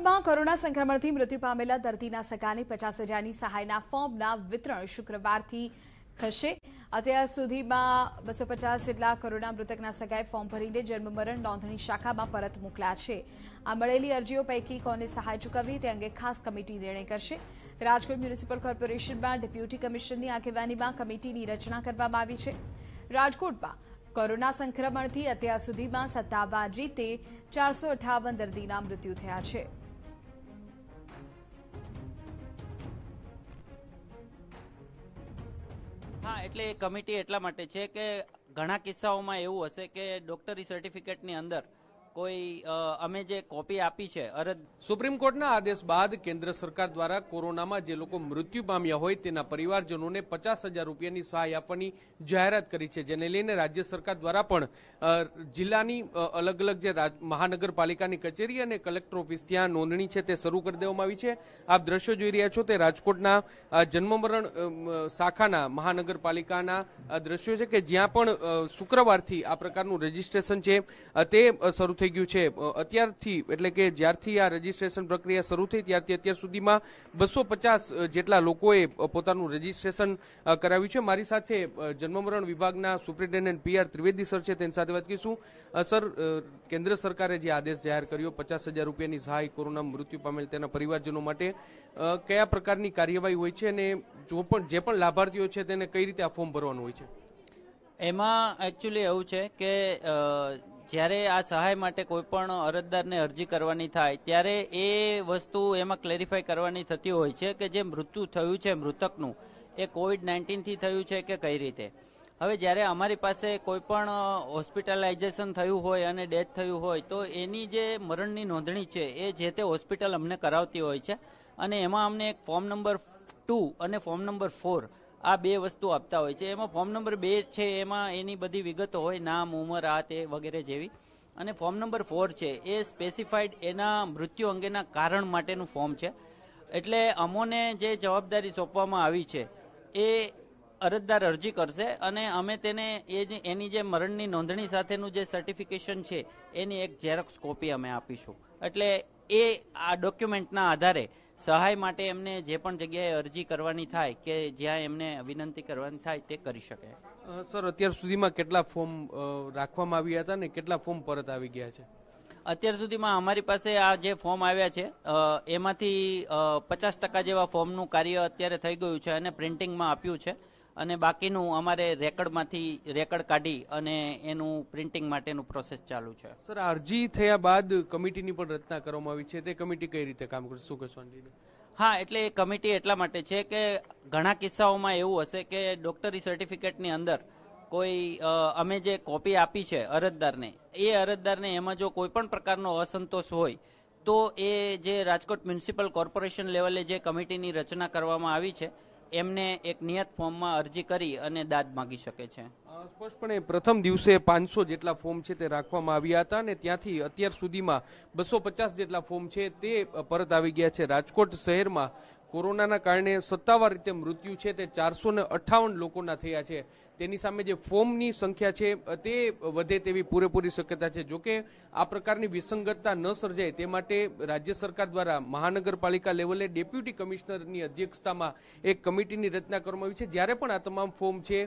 માં કોરોના સંક્રમણથી મૃત્યુ પામેલા દર્દીના સગાને પચાસ હજારની સહાયના ફોર્મના વિતરણ શુક્રવારથી થશે અત્યાર સુધીમાં બસો પચાસ જેટલા કોરોના મૃતકના સગાએ ફોર્મ ભરીને જન્મ મરણ નોંધણી શાખામાં પરત મોકલ્યા છે આ મળેલી અરજીઓ પૈકી કોને સહાય ચૂકવવી તે અંગે ખાસ કમિટી નિર્ણય કરશે રાજકોટ મ્યુનિસિપલ કોર્પોરેશનમાં ડેપ્યુટી કમિશનરની આગેવાનીમાં કમિટીની રચના કરવામાં આવી છે રાજકોટમાં કોરોના સંક્રમણથી અત્યાર સુધીમાં સત્તાવાર રીતે ચારસો દર્દીના મૃત્યુ થયા છે હા એટલે એ કમિટી એટલા માટે છે કે ઘણા કિસ્સાઓમાં એવું હશે કે ડોક્ટરી સર્ટિફિકેટની અંદર કોઈ અમે જે કોપી આપી છે અરજ સુપ્રીમ કોર્ટના આદેશ બાદ કેન્દ્ર સરકાર દ્વારા કોરોનામાં જે લોકો મૃત્યુ પામ્યા હોય તેના પરિવારજનોને પચાસ હજાર રૂપિયાની સહાય આપવાની જાહેરાત કરી છે જેને લઈને રાજ્ય સરકાર દ્વારા પણ જિલ્લાની અલગ અલગ જે મહાનગરપાલિકાની કચેરી અને કલેક્ટર ઓફિસ ત્યાં નોંધણી છે તે શરૂ કરી દેવામાં આવી છે આપ દ્રશ્યો જોઈ રહ્યા છો તે રાજકોટના જન્મમરણ શાખાના મહાનગરપાલિકાના દ્રશ્યો છે કે જ્યાં પણ શુક્રવારથી આ પ્રકારનું રજીસ્ટ્રેશન છે તે શરૂ થઈ ગયું છે અત્યારથી એટલે કે જ્યારથી આ રજીસ્ટ્રેશન પ્રક્રિયા શરૂ થઈ ત્યારથી અત્યાર સુધીમાં બસો પચાસ જેટલા લોકોએ પોતાનું રજીસ્ટ્રેશન કરાવ્યું છે મારી સાથે જન્મમરણ વિભાગના સુપ્રિન્ટેન્ડન્ટ પીઆર ત્રિવેદી સર છે તેની સાથે વાત કરીશું સર કેન્દ્ર સરકારે જે આદેશ જાહેર કર્યો પચાસ હજાર રૂપિયાની સહાય કોરોના મૃત્યુ પામેલ તેના પરિવારજનો માટે કયા પ્રકારની કાર્યવાહી હોય છે અને જો પણ જે પણ લાભાર્થીઓ છે તેને કઈ રીતે આ ફોર્મ ભરવાનું હોય છે એમાં એકચ્યુઅલી એવું છે કે જ્યારે આ સહાય માટે કોઈ પણ અરજદારને અરજી કરવાની થાય ત્યારે એ વસ્તુ એમાં ક્લેરિફાય કરવાની થતી હોય છે કે જે મૃત્યુ થયું છે મૃતકનું એ કોવિડ નાઇન્ટીનથી થયું છે કે કઈ રીતે હવે જ્યારે અમારી પાસે કોઈ પણ હોસ્પિટલાઇઝેશન થયું હોય અને ડેથ થયું હોય તો એની જે મરણની નોંધણી છે એ જે તે હોસ્પિટલ અમને કરાવતી હોય છે અને એમાં અમને એક ફોર્મ નંબર ટુ અને ફોર્મ નંબર ફોર આ બે વસ્તુ આપતા હોય છે એમાં ફોર્મ નંબર બે છે એમાં એની બધી વિગતો હોય નામ ઉંમર આ તે વગેરે જેવી અને ફોર્મ નંબર ફોર છે એ સ્પેસિફાઈડ એના મૃત્યુ અંગેના કારણ માટેનું ફોર્મ છે એટલે અમોને જે જવાબદારી સોંપવામાં આવી છે એ અરજદાર અરજી કરશે અને અમે તેને એ જે એની જે મરણની નોંધણી સાથેનું જે સર્ટિફિકેશન છે એની એક ઝેરોક્સ કોપી અમે આપીશું એટલે એ આ ડોક્યુમેન્ટના આધારે સહાય માટે એમને જે પણ જગ્યાએ અરજી કરવાની થાય કે જ્યાં એમને વિનંતી કરવાની થાય તે કરી શકે સર અત્યાર સુધીમાં કેટલા ફોર્મ રાખવામાં આવ્યા હતા ને કેટલા ફોર્મ પરત આવી ગયા છે અત્યાર સુધીમાં અમારી પાસે આ જે ફોર્મ આવ્યા છે એમાંથી પચાસ ટકા જેવા ફોર્મનું કાર્ય અત્યારે થઈ ગયું છે અને પ્રિન્ટિંગમાં આપ્યું છે અને બાકીનું અમારે રેકર્ડમાંથી રેકર્ડ કાઢી અને એનું પ્રિન્ટિંગ માટેનું પ્રોસેસ ચાલુ છે સર અરજી થયા બાદ કમિટીની પણ રચના કરવામાં આવી છે તે કમિટી કઈ રીતે કામ કરશે શું કહેશો હા એટલે એ કમિટી એટલા માટે છે કે ઘણા કિસ્સાઓમાં એવું હશે કે ડોક્ટરી સર્ટિફિકેટની અંદર કોઈ અમે જે કોપી આપી છે અરજદારને એ અરજદારને એમાં જો કોઈ પણ પ્રકારનો અસંતોષ હોય તો એ જે રાજકોટ મ્યુનિસિપલ કોર્પોરેશન લેવલે જે કમિટીની રચના કરવામાં આવી છે એમને એક નિયત ફોર્મમાં અરજી કરી અને દાદ માગી શકે છે સ્પષ્ટપણે પ્રથમ દિવસે પાંચસો જેટલા ફોર્મ છે તે રાખવામાં આવ્યા હતા અને ત્યાંથી અત્યાર સુધીમાં બસો પચાસ જેટલા ફોર્મ છે તે પરત આવી ગયા છે રાજકોટ શહેરમાં કોરોનાના કારણે સત્તાવાર રીતે મૃત્યુ છે તે ચારસો ને અઠ્ઠાવન લોકોના થયા છે તેની સામે જે ફોર્મની સંખ્યા છે તે વધે તેવી પૂરેપૂરી શક્યતા છે જોકે આ પ્રકારની વિસંગતતા ન સર્જાય તે માટે રાજ્ય સરકાર દ્વારા મહાનગરપાલિકા લેવલે ડેપ્યુટી કમિશનરની અધ્યક્ષતામાં એક કમિટીની રચના કરવામાં આવી છે જ્યારે પણ આ તમામ ફોર્મ છે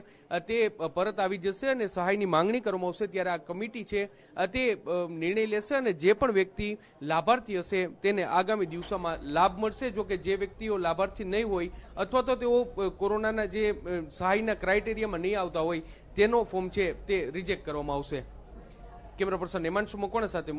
તે પરત આવી જશે અને સહાયની માંગણી કરવામાં આવશે ત્યારે આ કમિટી છે તે નિર્ણય લેશે અને જે પણ વ્યક્તિ લાભાર્થી હશે તેને આગામી દિવસોમાં લાભ મળશે જોકે જે વ્યક્તિઓ તેઓ લાભાર્થી નહીં હોય અથવા તો તેઓ કોરોનાના જે સહાયના ક્રાઇટેરિયામાં નહીં આવતા હોય તેનો ફોર્મ છે તે રિજેક્ટ કરવામાં આવશે કેમેરા પર્સન હેમાંશુ મકવાણા સાથે